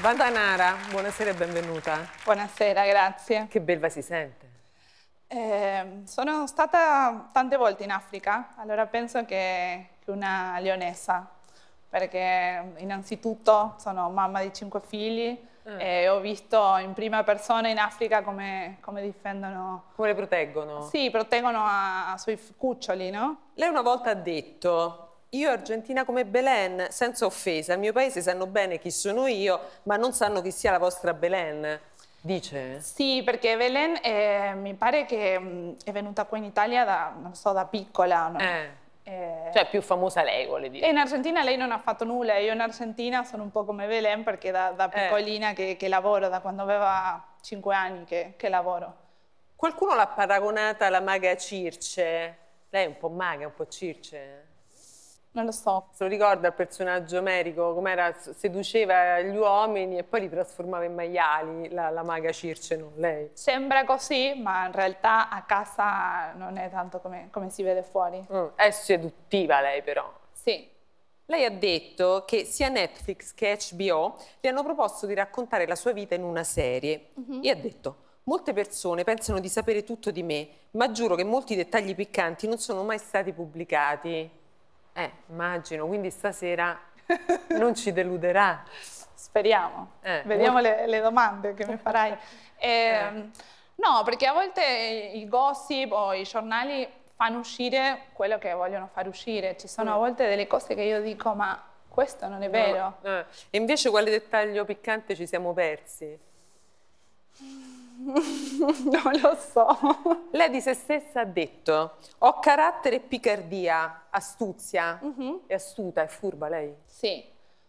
Vandanara, buonasera e benvenuta. Buonasera, grazie. Che belva si sente. Eh, sono stata tante volte in Africa, allora penso che, una leonessa, perché innanzitutto sono mamma di cinque figli, eh, ho visto in prima persona in Africa come, come difendono... Come le proteggono? Sì, proteggono i suoi cuccioli, no? Lei una volta ha detto io argentina come Belen, senza offesa, al mio paese sanno bene chi sono io, ma non sanno chi sia la vostra Belen. Dice? Sì, perché Belen eh, mi pare che mm, è venuta qui in Italia da, so, da piccola. No? Eh. Eh, cioè più famosa lei, vuole dire. E in Argentina lei non ha fatto nulla, io in Argentina sono un po' come Belen perché da, da eh. piccolina che, che, lavoro, da quando aveva 5 anni che, che lavoro. Qualcuno l'ha paragonata alla maga Circe, lei è un po' maga, un po' Circe. Non lo so. Se lo ricorda il personaggio omerico, com'era, seduceva gli uomini e poi li trasformava in maiali, la, la maga Circe, non lei. Sembra così, ma in realtà a casa non è tanto come, come si vede fuori. Mm, è seduttiva lei però. Sì. Lei ha detto che sia Netflix che HBO le hanno proposto di raccontare la sua vita in una serie. Mm -hmm. E ha detto, molte persone pensano di sapere tutto di me, ma giuro che molti dettagli piccanti non sono mai stati pubblicati. Eh, immagino, quindi stasera non ci deluderà. Speriamo, eh, vediamo le, le, domande che mi farai. Eh, eh. No, perché a volte i gossip o i giornali fanno uscire quello che vogliono far uscire, ci sono a mm. volte delle cose che io dico ma questo non è vero. No, no. E invece quale dettaglio piccante ci siamo persi? Mm. non lo so. Lei di se stessa ha detto, ho carattere e picardia, astuzia. Mm -hmm. È astuta, è furba lei? Sì,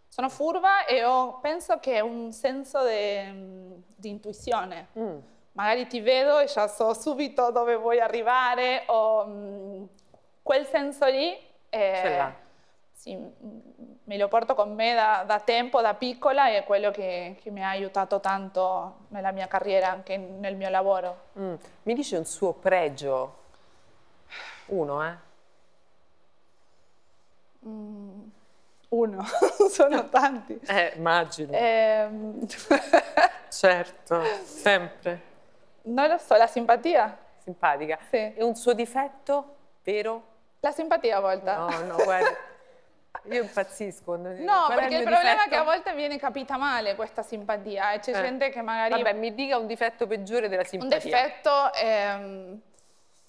sono furba e ho, penso che è un senso mm, di intuizione. Mm. Magari ti vedo e già so subito dove vuoi arrivare o mh, mm, quel senso lì... È... Ce l'ha sì, me lo porto con me da, da, tempo, da piccola, e è quello che, che, mi ha aiutato tanto nella mia carriera, anche nel mio lavoro. Mm. Mi dice un suo pregio? Uno, eh? Mm. Uno, sono tanti. Eh, immagino. Eh, certo, sempre. Non lo so, la simpatia. Simpatica. Sì. E un suo difetto, vero? La simpatia a volte. No, no, guarda. Io impazzisco. No, Qual perché il, il problema difetto? è che a volte viene capita male questa simpatia e eh, c'è eh. gente che magari... Vabbè, mi dica un difetto peggiore della simpatia. Un difetto... Ehm...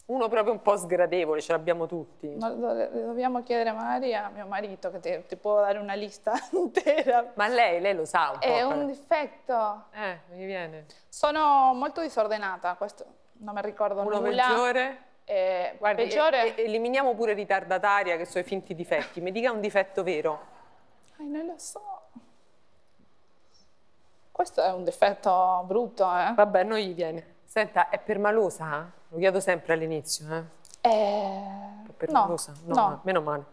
Uno proprio un po' sgradevole, ce l'abbiamo tutti. Ma do dobbiamo chiedere magari a mio marito, che ti, ti può dare una lista intera. Ma lei, lei lo sa un È po', un però. Eh. difetto. Eh, mi viene. Sono molto disordenata, questo non mi ricordo Uno nulla. Uno peggiore? Eh, Guardi, peggiore... E, eh, eh, eliminiamo pure ritardataria che sono i finti difetti, mi dica un difetto vero. Eh, non lo so. Questo è un difetto brutto, eh. Vabbè, non gli viene. Senta, è permalosa? Lo chiedo sempre all'inizio, eh. eh... permalosa? No, no, no, meno male.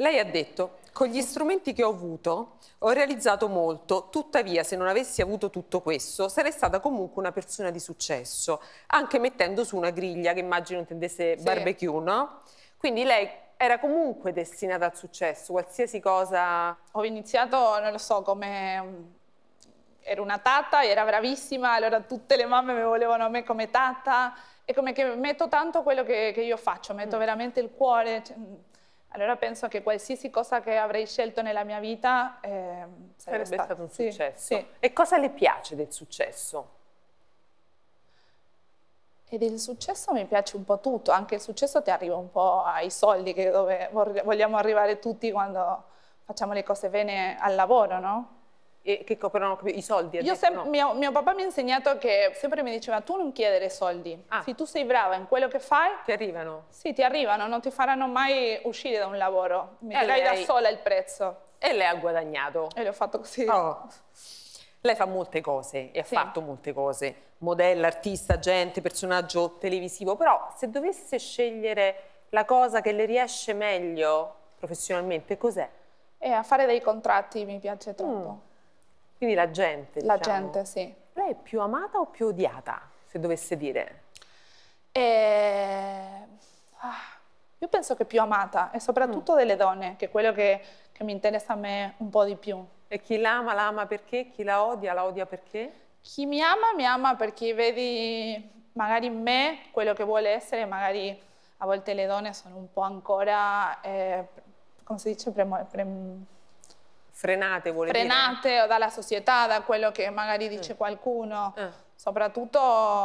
Lei ha detto, con gli strumenti che ho avuto ho realizzato molto, tuttavia se non avessi avuto tutto questo sarei stata comunque una persona di successo, anche mettendo su una griglia che immagino intendesse sì. barbecue, no? Quindi lei era comunque destinata al successo, qualsiasi cosa... Ho iniziato, non lo so, come... Ero una tata, era bravissima, allora tutte le mamme mi volevano a me come tata, è come che metto tanto quello che, che io faccio, metto mm. veramente il cuore, cioè, allora penso che qualsiasi cosa che avrei scelto nella mia vita eh, sarebbe, sarebbe stato, stato, un successo. Sì, sì. E cosa le piace del successo? E del successo mi piace un po' tutto, anche il successo ti arriva un po' ai soldi, che dove vogliamo arrivare tutti quando facciamo le cose bene al lavoro, no? E che coprono i soldi? Io detto, no? mio, mio, papà mi ha insegnato che sempre mi diceva tu non chiedere soldi, ah. se tu sei brava in quello che fai... Ti arrivano? Sì, ti arrivano, non ti faranno mai uscire da un lavoro, mi darai lei... da sola il prezzo. E lei ha guadagnato. E l'ho fatto così. Oh. Lei fa molte cose e sì. ha fatto molte cose, modella, artista, agente, personaggio televisivo, però se dovesse scegliere la cosa che le riesce meglio professionalmente, cos'è? Eh, a fare dei contratti mi piace troppo. Mm quindi la gente, La diciamo. gente, sì. Lei è più amata o più odiata, se dovesse dire? E... Eh, ah, io penso che più amata, e soprattutto mm. delle donne, che è quello che, che mi interessa a me un po' di più. E chi l'ama, l'ama perché? Chi la odia, la odia perché? Chi mi ama, mi ama perché vedi magari in me quello che vuole essere, magari a volte le donne sono un po' ancora, eh, come si dice, prem, prem frenate, vuole frenate dire? o dalla società, da quello che magari dice mm. qualcuno. Ah. Soprattutto...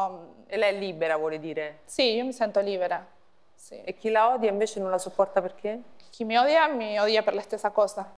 Mm, e lei è libera, vuole dire? Sì, io mi sento libera. Sì. E chi la odia invece non la sopporta perché? Chi mi odia, mi odia per la stessa cosa.